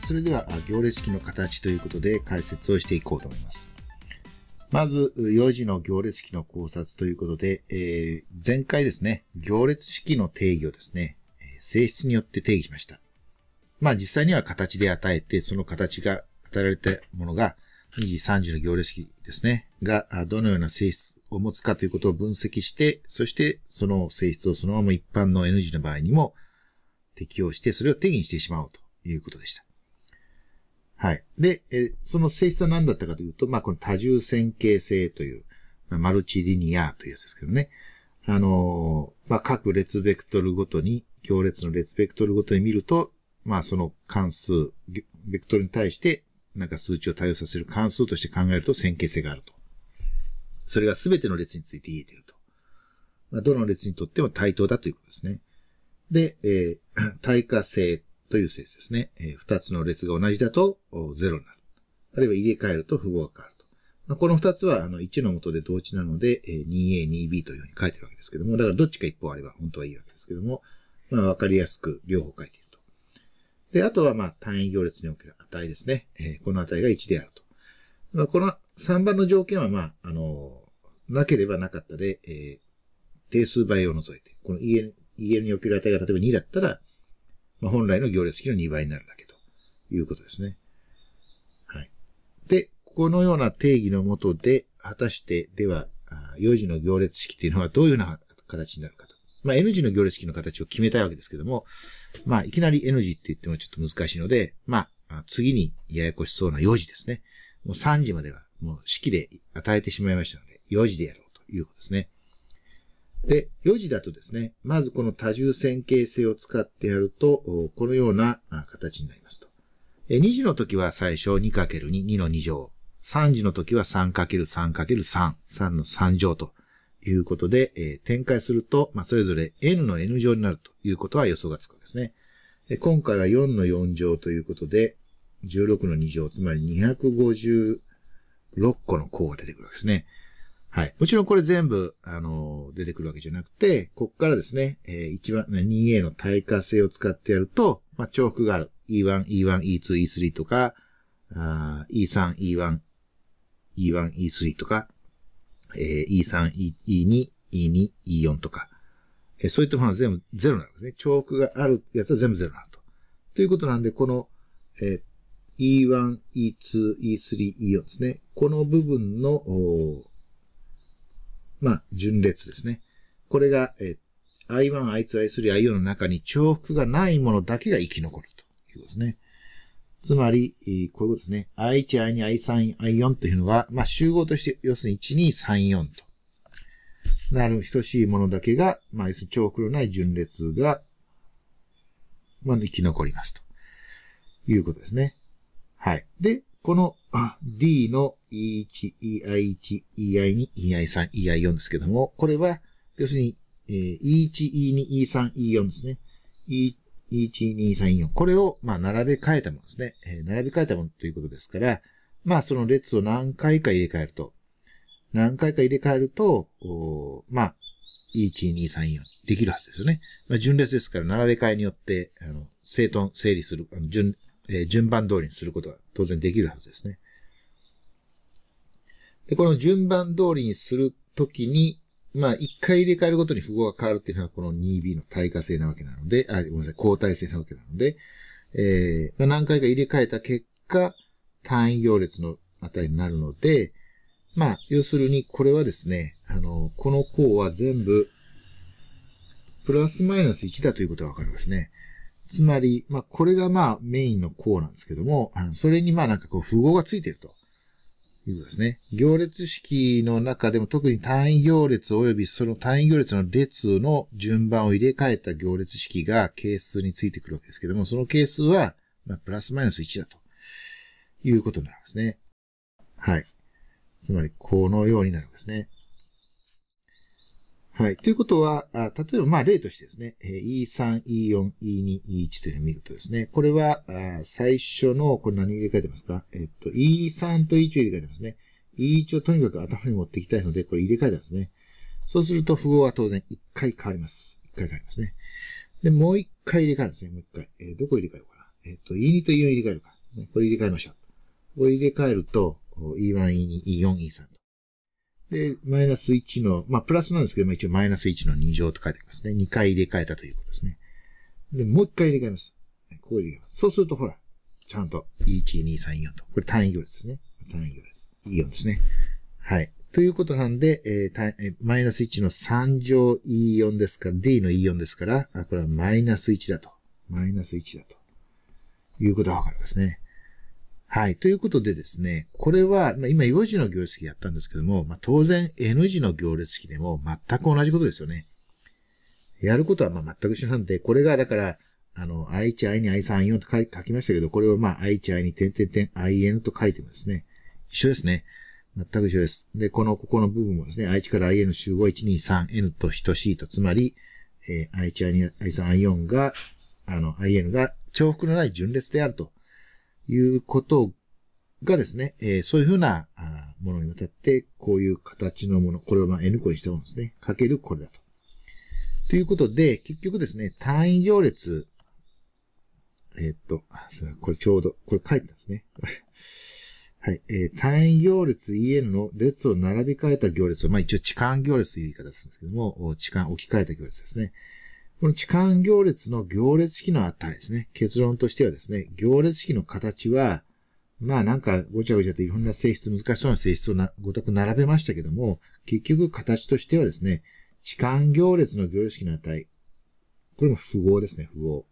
それでは行列式の形ということで解説をしていこうと思います。まず、4時の行列式の考察ということで、えー、前回ですね、行列式の定義をですね、性質によって定義しました。まあ実際には形で与えて、その形が与えられたものが、2時3時の行列式ですね、がどのような性質を持つかということを分析して、そしてその性質をそのまま一般の N 字の場合にも適用して、それを定義にしてしまおうということでした。はい。で、えその性質は何だったかというと、まあ、この多重線形性という、まあ、マルチリニアというやつですけどね。あのー、まあ、各列ベクトルごとに、行列の列ベクトルごとに見ると、まあ、その関数、ベクトルに対して、なんか数値を対応させる関数として考えると線形性があると。それが全ての列について言えていると。まあ、どの列にとっても対等だということですね。で、えー、対 価性という性質ですね。えー、2つの列が同じだと0になる。あるいは入れ替えると符号が変わると。まあ、この2つはあの1の元で同値なので、えー、2a、2b というふうに書いてるわけですけども、だからどっちか一方あれば本当はいいわけですけども、まあ、わかりやすく両方書いていると。で、あとはまあ単位行列における値ですね。えー、この値が1であると。まあ、この3番の条件はまあ、あのー、なければなかったで、えー、定数倍を除いて、この EN, EN における値が例えば2だったら、まあ、本来の行列式の2倍になるだけということですね。はい。で、このような定義のもとで、果たしてでは、4時の行列式というのはどういうような形になるかと。まあ、N 字の行列式の形を決めたいわけですけども、まあ、いきなり N 字って言ってもちょっと難しいので、まあ、次にややこしそうな4時ですね。もう3時までは、もう式で与えてしまいましたので、4時でやろうということですね。で、4時だとですね、まずこの多重線形性を使ってやると、このような形になりますと。2時の時は最初 2×2、2の2乗。3時の時は 3×3×3、3の3乗ということで、えー、展開すると、まあ、それぞれ n の n 乗になるということは予想がつくんですね。今回は4の4乗ということで、16の2乗、つまり256個の項が出てくるわけですね。はい。もちろんこれ全部、あの、出てくるわけじゃなくて、こっからですね、えー、一番、ね、2A の対価性を使ってやると、まあ、重複がある。E1、E1、E2、E3 とか、E3、E1、E1、E3 とか、えー、E3、E2、E2、E4 とか、えー、そういったものは全部ゼロなんですね。重複があるやつは全部ゼロなると。ということなんで、この、えー、E1、E2、E3、E4 ですね。この部分の、まあ、順列ですね。これが、えー、I1、I2、I3、I4 の中に重複がないものだけが生き残るということですね。つまり、こういうことですね。I1、I2、I3、I4 というのは、まあ、集合として、要するに1、2、3、4と。なる、等しいものだけが、まあ、要するに重複のない順列が、まあ、生き残りますと。いうことですね。はい。で、この D の E1、EI1、EI2、EI3、EI4 ですけども、これは、要するに、え E1、E2、E3、E4 ですね。E1、E2、E3、E4。これを、まあ、並べ替えたものですね、え並べ替えたものということですから、まあ、その列を何回か入れ替えると、何回か入れ替えると、おまあ、E1、E2、3、4できるはずですよね。まあ、順列ですから、並べ替えによって、あの、整頓、整理する、あの順、えー、順番通りにすることが当然できるはずですね。で、この順番通りにするときに、まあ、一回入れ替えるごとに符号が変わるっていうのは、この 2B の対価性なわけなので、あ、ごめんなさい、交代性なわけなので、えー、何回か入れ替えた結果、単位行列の値になるので、まあ、要するに、これはですね、あの、この項は全部、プラスマイナス1だということがわかりますね。つまり、まあ、これがまメインの項なんですけども、それにまなんかこう、符号がついていると。いうことですね。行列式の中でも特に単位行列及びその単位行列の列の順番を入れ替えた行列式が係数についてくるわけですけども、その係数は、まあ、プラスマイナス1だということになるんですね。はい。つまり、このようになるんですね。はい。ということは、あ例えば、まあ、例としてですね、えー、E3、E4、E2、E1 というのを見るとですね、これは、あ最初の、これ何入れ替えてますかえっと、E3 と E1 を入れ替えてますね。E1 をとにかく頭に持っていきたいので、これ入れ替えたんですね。そうすると、符号は当然一回変わります。一回変わりますね。で、もう一回入れ替えるんですね。もう一回。えー、どこ入れ替えようかな。えっと、E2 と E4 入れ替えるか。これ入れ替えましょう。これ入れ替えると、E1、E2、E4、E3 と。で、マイナス1の、まあ、プラスなんですけど、も、一応マイナス1の2乗と書いてありますね。2回入れ替えたということですね。で、もう1回入れ替えます。ここ入れます。そうすると、ほら、ちゃんと、1、2、3、4と。これ単位行列ですね。単位行列。E4 ですね。はい。ということなんで、えー、えマイナス1の3乗 E4 ですから、D の E4 ですから、あこれはマイナス1だと。マイナス1だと。いうことがわかりますね。はい。ということでですね、これは、まあ、今4字の行列式やったんですけども、まあ、当然 N 字の行列式でも全く同じことですよね。やることはまあ全く一緒なんで、これがだから、あの、I1、I2、I3、I4 と書書きましたけど、これをまあ I1、I2、点点点、IN と書いてもですね、一緒ですね。全く一緒です。で、この、ここの部分もですね、I1 から IN 集合 123N と等しいと、つまり、えー、I1、I2、I3、I4 が、あの、IN が重複のない順列であると。いうことがですね、えー、そういうふうなものにわたって、こういう形のもの、これをまあ N 個にしたものですね、かけるこれだと。ということで、結局ですね、単位行列、えー、っと、それこれちょうど、これ書いてたんですね。はい、えー、単位行列 EN の列を並び替えた行列を、まあ一応置換行列という言い方するんですけども、置換、置き換えた行列ですね。この痴漢行列の行列式の値ですね。結論としてはですね、行列式の形は、まあなんかごちゃごちゃといろんな性質、難しそうな性質をごとく並べましたけども、結局形としてはですね、痴漢行列の行列式の値。これも符号ですね、符号。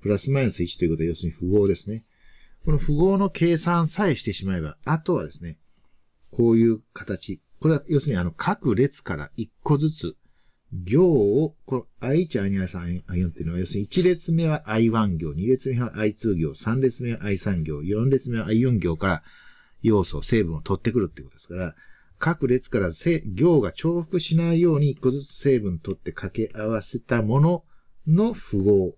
プラスマイナス1ということは要するに符号ですね。この符号の計算さえしてしまえば、あとはですね、こういう形。これは要するにあの各列から1個ずつ行を、この I1、I2、I3、I4 っていうのは、要するに1列目は I1 行、2列目は I2 行、3列目は I3 行、4列目は I4 行から要素、成分を取ってくるっていうことですから、各列から行が重複しないように1個ずつ成分取って掛け合わせたものの符号。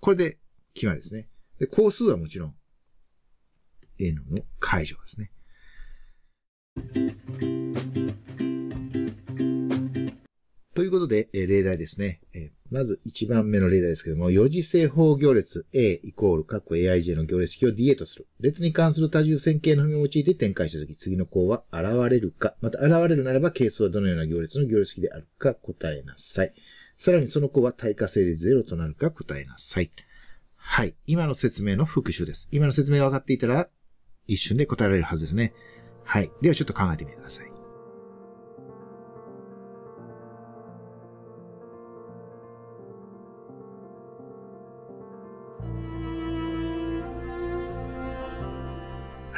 これで決まりですね。で、工数はもちろん、N の解除ですね。ということで、えー、例題ですね、えー、まず1番目の例題ですけども、四次正方行列 A イコール、括弧 AIJ の行列式を DA とする。列に関する多重線形の符を用いて展開したとき、次の項は現れるか、また現れるならば、係数はどのような行列の行列式であるか答えなさい。さらにその項は対価性で0となるか答えなさい。はい。今の説明の復習です。今の説明が分かっていたら、一瞬で答えられるはずですね。はい。ではちょっと考えてみてください。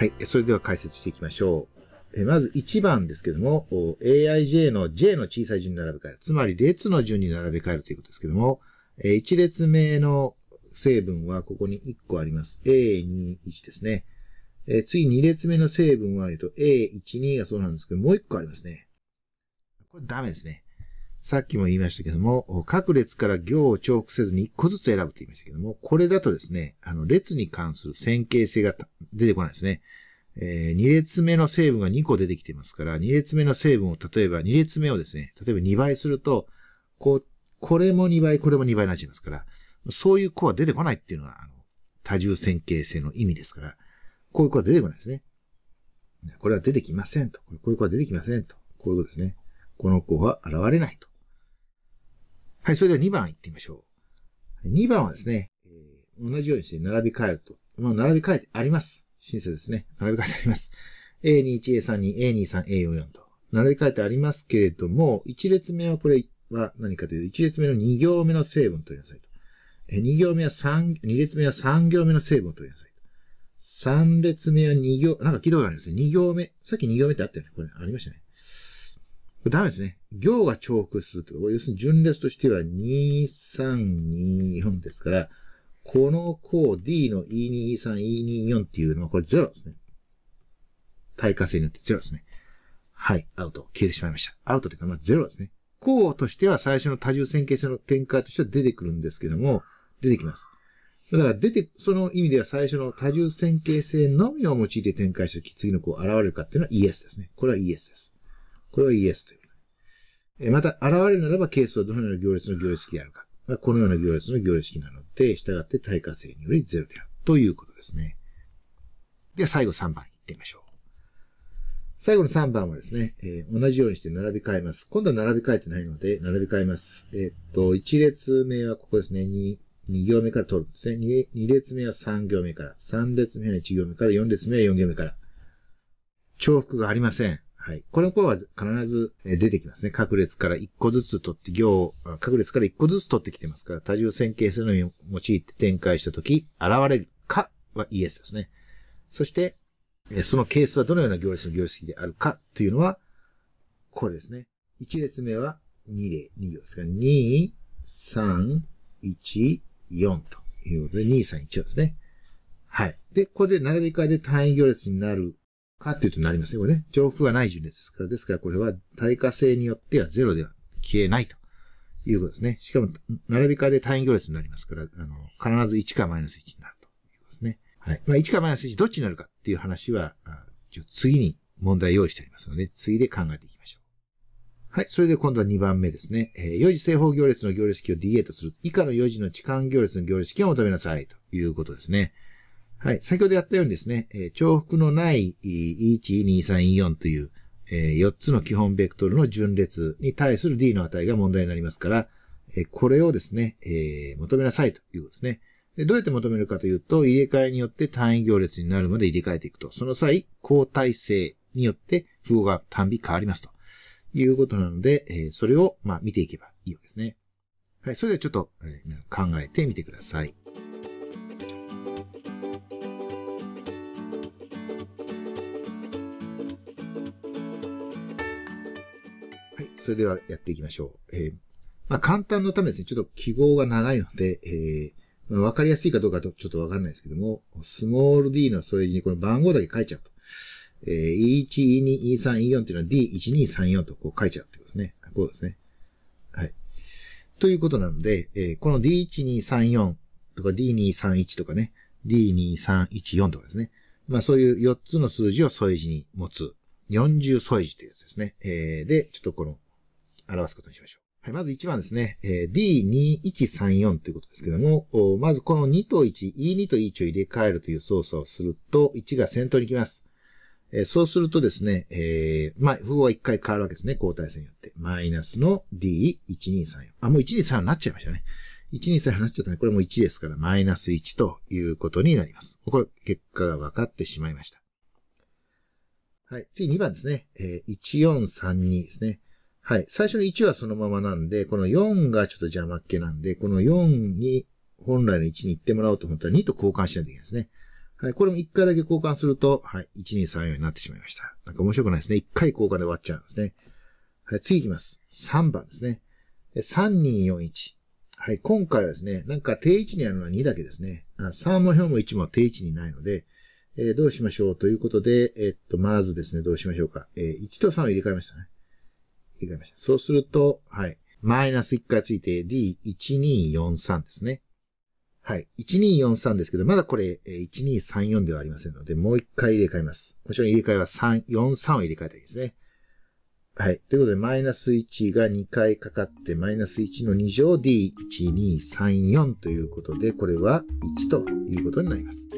はい。それでは解説していきましょう。えまず1番ですけども、AIJ の J の小さい順に並べ替える。つまり列の順に並べ替えるということですけども、え1列目の成分はここに1個あります。A21 ですね。え次2列目の成分は、えっと、A12 がそうなんですけど、もう1個ありますね。これダメですね。さっきも言いましたけども、各列から行を重複せずに1個ずつ選ぶと言いましたけども、これだとですね、あの、列に関する線形性が出てこないですね。えー、2列目の成分が2個出てきてますから、2列目の成分を例えば2列目をですね、例えば2倍すると、こう、これも2倍、これも2倍になっちゃいますから、そういう子は出てこないっていうのは、あの、多重線形性の意味ですから、こういう子は出てこないですね。これは出てきませんと。こういう子は出てきませんと。こういうことですね。この子は現れないと。はい、それでは2番行ってみましょう。2番はですね、同じようにして並び替えると。まあ、並び替えてあります。申請ですね。並び替えてあります。A21、A32、A23、A44 と。並び替えてありますけれども、1列目はこれは何かというと、1列目の2行目の成分を取りなさいと。2行目は3、2列目は3行目の成分を取りなさいと。3列目は2行、なんか軌道がありますね。2行目。さっき2行目ってあったよね。これありましたね。これダメですね。行が重複すると。要するに順列としては2、3、2、4ですから、この項 D の E2、E3、E24 っていうのはこれ0ですね。対価性によって0ですね。はい、アウト。消えてしまいました。アウトというか、まあ0ですね。項としては最初の多重線形性の展開としては出てくるんですけども、出てきます。だから出て、その意味では最初の多重線形性のみを用いて展開しる。とき、次の項現れるかっていうのは ES ですね。これは ES です。これは ES という。また、現れるならば係数はどのような行列の行列式であるか。このような行列の行列式なので、従って対火性により0であるということですね。では最後3番行ってみましょう。最後の3番はですね、えー、同じようにして並び替えます。今度は並び替えてないので、並び替えます。えー、っと、1列目はここですね、2、2行目から取るんですね2。2列目は3行目から、3列目は1行目から、4列目は4行目から。重複がありません。はい。この声は必ず出てきますね。各列から1個ずつ取って行、各列から1個ずつ取ってきてますから、多重線形のように用いて展開したとき、現れるかはイエスですね。そして、そのケースはどのような行列の行式であるかというのは、これですね。1列目は2例、2行ですから、2、3、1、4ということで、2、3、1ですね。はい。で、これで並び替えで単位行列になるかっていうとなりますよこれね、調布はない順列ですから、ですからこれは対価性によっては0では消えないということですね。しかも、並び替えで単位行列になりますから、あの、必ず1かマイナス1になるということですね。はい。まあ、1かマイナス1どっちになるかっていう話は、次に問題用意してありますので、次で考えていきましょう。はい。それで今度は2番目ですね。えー、4次正方行列の行列式を DA とする。以下の4次の置換行列の行列式を求めなさい。ということですね。はい。先ほどやったようにですね、え重複のない1、2、3、4という、え4つの基本ベクトルの順列に対する D の値が問題になりますから、えこれをですね、え求めなさいということですね。で、どうやって求めるかというと、入れ替えによって単位行列になるまで入れ替えていくと。その際、交代性によって符号が単尾変わりますと。いうことなので、えそれを、ま見ていけばいいわけですね。はい。それではちょっと、考えてみてください。それではやっていきましょう。えー、まあ、簡単のためですね、ちょっと記号が長いので、えー、わ、かりやすいかどうかとちょっとわかんないですけども、スモール d の添え字にこの番号だけ書いちゃうと。えー、E1、E2、E3、E4 っていうのは D1234 とこう書いちゃうってことですね。こうですね。はい。ということなので、えー、この D1234 とか D231 とかね、D2314 とかですね。まあそういう4つの数字を添え字に持つ。40添え字というやつですね。えー、で、ちょっとこの表すことにしましょう。はい、まず1番ですね。えー、D2134 ということですけども、まずこの2と1、E2 と E1 を入れ替えるという操作をすると、1が先頭に来きます。えー、そうするとですね、えー、まあ、符号は1回変わるわけですね。交代線によって。マイナスの D1234。あ、もう123になっちゃいましたね。123になっちゃったね。これも1ですから、マイナス1ということになります。これ、結果が分かってしまいました。はい。次2番ですね。えー、1432ですね。はい。最初の1はそのままなんで、この4がちょっと邪魔っ気なんで、この4に本来の1に行ってもらおうと思ったら2と交換しないといけないですね。はい。これも1回だけ交換すると、はい。1234になってしまいました。なんか面白くないですね。1回交換で終わっちゃうんですね。はい。次行きます。3番ですね。3241。はい。今回はですね、なんか定位置にあるのは2だけですね。3も表も1も定位置にないので、えー、どうしましょうということで、えー、っと、まずですね、どうしましょうか。えー、1と3を入れ替えましたね。いかそうすると、はい。マイナス1回ついて D1243 ですね。はい。1243ですけど、まだこれ、1234ではありませんので、もう一回入れ替えます。もちろん入れ替えは3、43を入れ替えたいですね。はい。ということで、マイナス1が2回かかって、マイナス1の2乗 D1234 ということで、これは1ということになります。